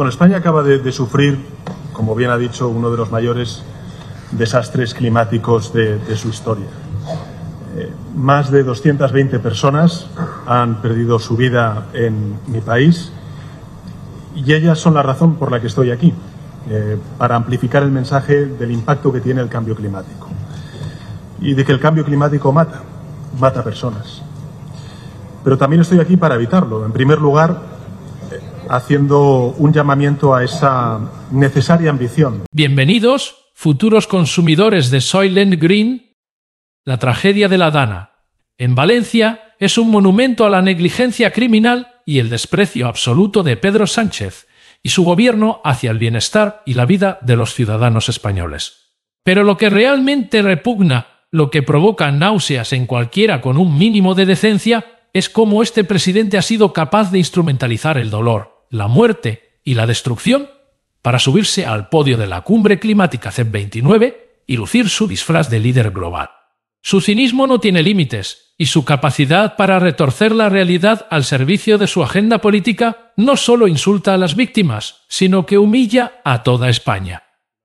Bueno, España acaba de, sufrir, como bien ha dicho, uno de los mayores desastres climáticos de, su historia. Eh, más de 220 personas han perdido su vida en mi país y ellas son la razón por la que estoy aquí, eh, para amplificar el mensaje del impacto que tiene el cambio climático y de que el cambio climático mata, mata personas. Pero también estoy aquí para evitarlo. En primer lugar, haciendo un llamamiento a esa necesaria ambición. Bienvenidos, futuros consumidores de Soylent Green. La tragedia de la Dana. En Valencia es un monumento a la negligencia criminal y el desprecio absoluto de Pedro Sánchez y su gobierno hacia el bienestar y la vida de los ciudadanos españoles. Pero lo que realmente repugna, lo que provoca náuseas en cualquiera con un mínimo de decencia, es cómo este presidente ha sido capaz de instrumentalizar el dolor, la muerte y la destrucción para subirse al podio de la cumbre climática CEP29 y lucir su disfraz de líder global. Su cinismo no tiene límites y su capacidad para retorcer la realidad al servicio de su agenda política no solo insulta a las víctimas, sino que humilla a toda España.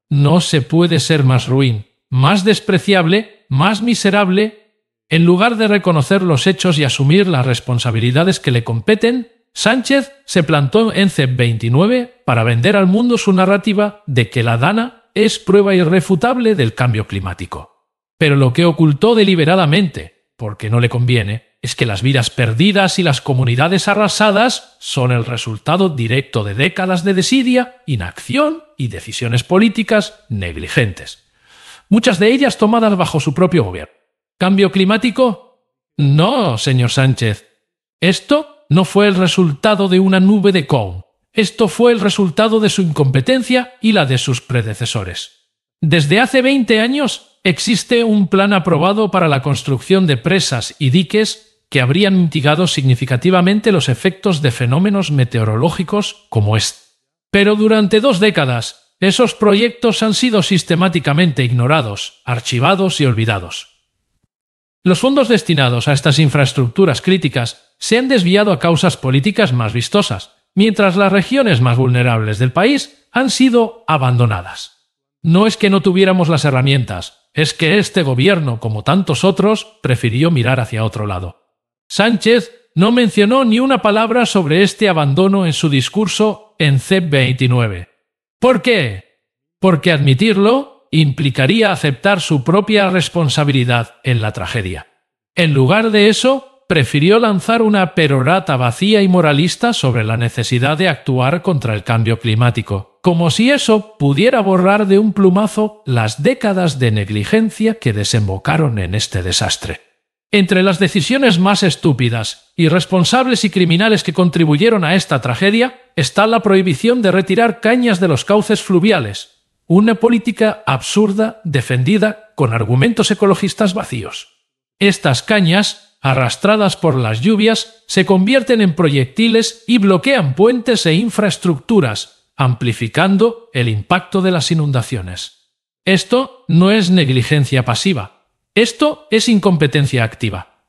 No se puede ser más ruin, más despreciable, más miserable. En lugar de reconocer los hechos y asumir las responsabilidades que le competen, Sánchez se plantó en CEP 29 para vender al mundo su narrativa de que la Dana es prueba irrefutable del cambio climático. Pero lo que ocultó deliberadamente, porque no le conviene, es que las vidas perdidas y las comunidades arrasadas son el resultado directo de décadas de desidia, inacción y decisiones políticas negligentes. Muchas de ellas tomadas bajo su propio gobierno. ¿Cambio climático? No, señor Sánchez. Esto no fue el resultado de una nube de Cohn. Esto fue el resultado de su incompetencia y la de sus predecesores. Desde hace 20 años existe un plan aprobado para la construcción de presas y diques que habrían mitigado significativamente los efectos de fenómenos meteorológicos como este. Pero durante dos décadas, esos proyectos han sido sistemáticamente ignorados, archivados y olvidados. Los fondos destinados a estas infraestructuras críticas se han desviado a causas políticas más vistosas, mientras las regiones más vulnerables del país han sido abandonadas. No es que no tuviéramos las herramientas, es que este gobierno, como tantos otros, prefirió mirar hacia otro lado. Sánchez no mencionó ni una palabra sobre este abandono en su discurso en CEP29. ¿Por qué? Porque admitirlo implicaría aceptar su propia responsabilidad en la tragedia. En lugar de eso, prefirió lanzar una perorata vacía y moralista sobre la necesidad de actuar contra el cambio climático, como si eso pudiera borrar de un plumazo las décadas de negligencia que desembocaron en este desastre. Entre las decisiones más estúpidas, irresponsables y criminales que contribuyeron a esta tragedia está la prohibición de retirar cañas de los cauces fluviales, una política absurda defendida con argumentos ecologistas vacíos. Estas cañas arrastradas por las lluvias, se convierten en proyectiles y bloquean puentes e infraestructuras, amplificando el impacto de las inundaciones. Esto no es negligencia pasiva, esto es incompetencia activa.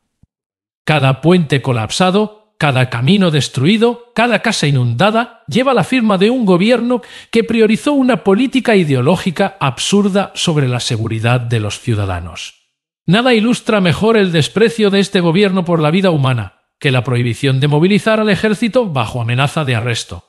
Cada puente colapsado, cada camino destruido, cada casa inundada lleva la firma de un gobierno que priorizó una política ideológica absurda sobre la seguridad de los ciudadanos. Nada ilustra mejor el desprecio de este gobierno por la vida humana que la prohibición de movilizar al ejército bajo amenaza de arresto.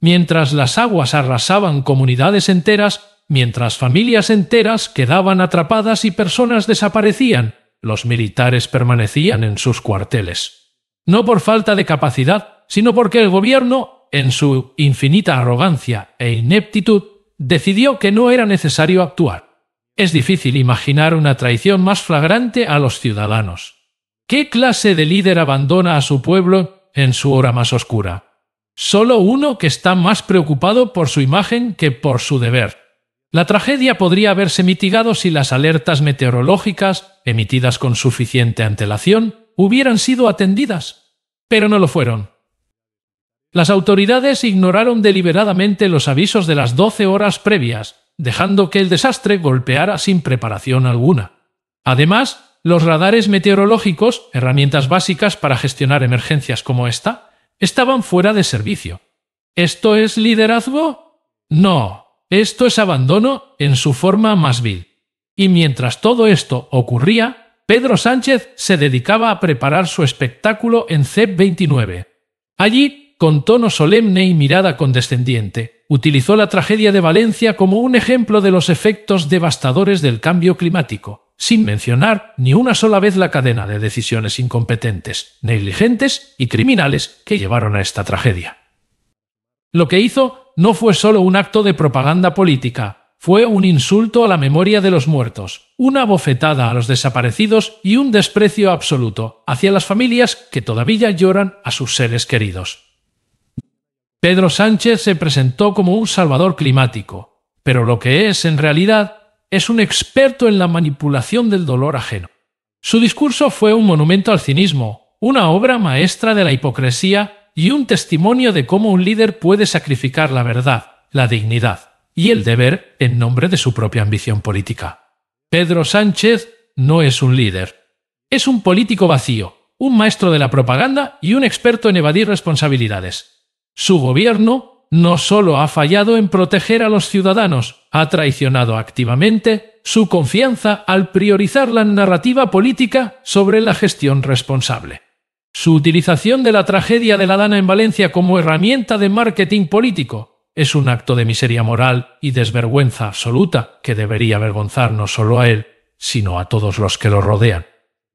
Mientras las aguas arrasaban comunidades enteras, mientras familias enteras quedaban atrapadas y personas desaparecían, los militares permanecían en sus cuarteles. No por falta de capacidad, sino porque el gobierno, en su infinita arrogancia e ineptitud, decidió que no era necesario actuar. Es difícil imaginar una traición más flagrante a los ciudadanos. ¿Qué clase de líder abandona a su pueblo en su hora más oscura? Solo uno que está más preocupado por su imagen que por su deber. La tragedia podría haberse mitigado si las alertas meteorológicas, emitidas con suficiente antelación, hubieran sido atendidas, pero no lo fueron. Las autoridades ignoraron deliberadamente los avisos de las doce horas previas, dejando que el desastre golpeara sin preparación alguna. Además, los radares meteorológicos, herramientas básicas para gestionar emergencias como esta, estaban fuera de servicio. ¿Esto es liderazgo? No, esto es abandono en su forma más vil. Y mientras todo esto ocurría, Pedro Sánchez se dedicaba a preparar su espectáculo en CEP 29. Allí con tono solemne y mirada condescendiente, utilizó la tragedia de Valencia como un ejemplo de los efectos devastadores del cambio climático, sin mencionar ni una sola vez la cadena de decisiones incompetentes, negligentes y criminales que llevaron a esta tragedia. Lo que hizo no fue solo un acto de propaganda política, fue un insulto a la memoria de los muertos, una bofetada a los desaparecidos y un desprecio absoluto hacia las familias que todavía lloran a sus seres queridos. Pedro Sánchez se presentó como un salvador climático, pero lo que es en realidad es un experto en la manipulación del dolor ajeno. Su discurso fue un monumento al cinismo, una obra maestra de la hipocresía y un testimonio de cómo un líder puede sacrificar la verdad, la dignidad y el deber en nombre de su propia ambición política. Pedro Sánchez no es un líder, es un político vacío, un maestro de la propaganda y un experto en evadir responsabilidades. Su gobierno no solo ha fallado en proteger a los ciudadanos, ha traicionado activamente su confianza al priorizar la narrativa política sobre la gestión responsable. Su utilización de la tragedia de la Dana en Valencia como herramienta de marketing político es un acto de miseria moral y desvergüenza absoluta que debería avergonzar no solo a él, sino a todos los que lo rodean.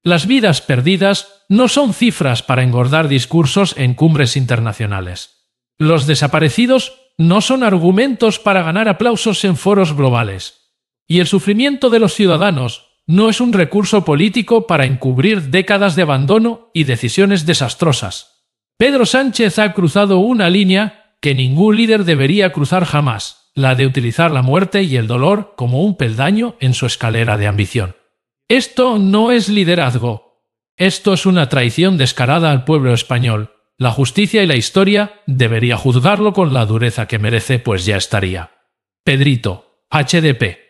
Las vidas perdidas no son cifras para engordar discursos en cumbres internacionales. Los desaparecidos no son argumentos para ganar aplausos en foros globales. Y el sufrimiento de los ciudadanos no es un recurso político para encubrir décadas de abandono y decisiones desastrosas. Pedro Sánchez ha cruzado una línea que ningún líder debería cruzar jamás, la de utilizar la muerte y el dolor como un peldaño en su escalera de ambición. Esto no es liderazgo. Esto es una traición descarada al pueblo español la justicia y la historia debería juzgarlo con la dureza que merece, pues ya estaría. Pedrito, HDP.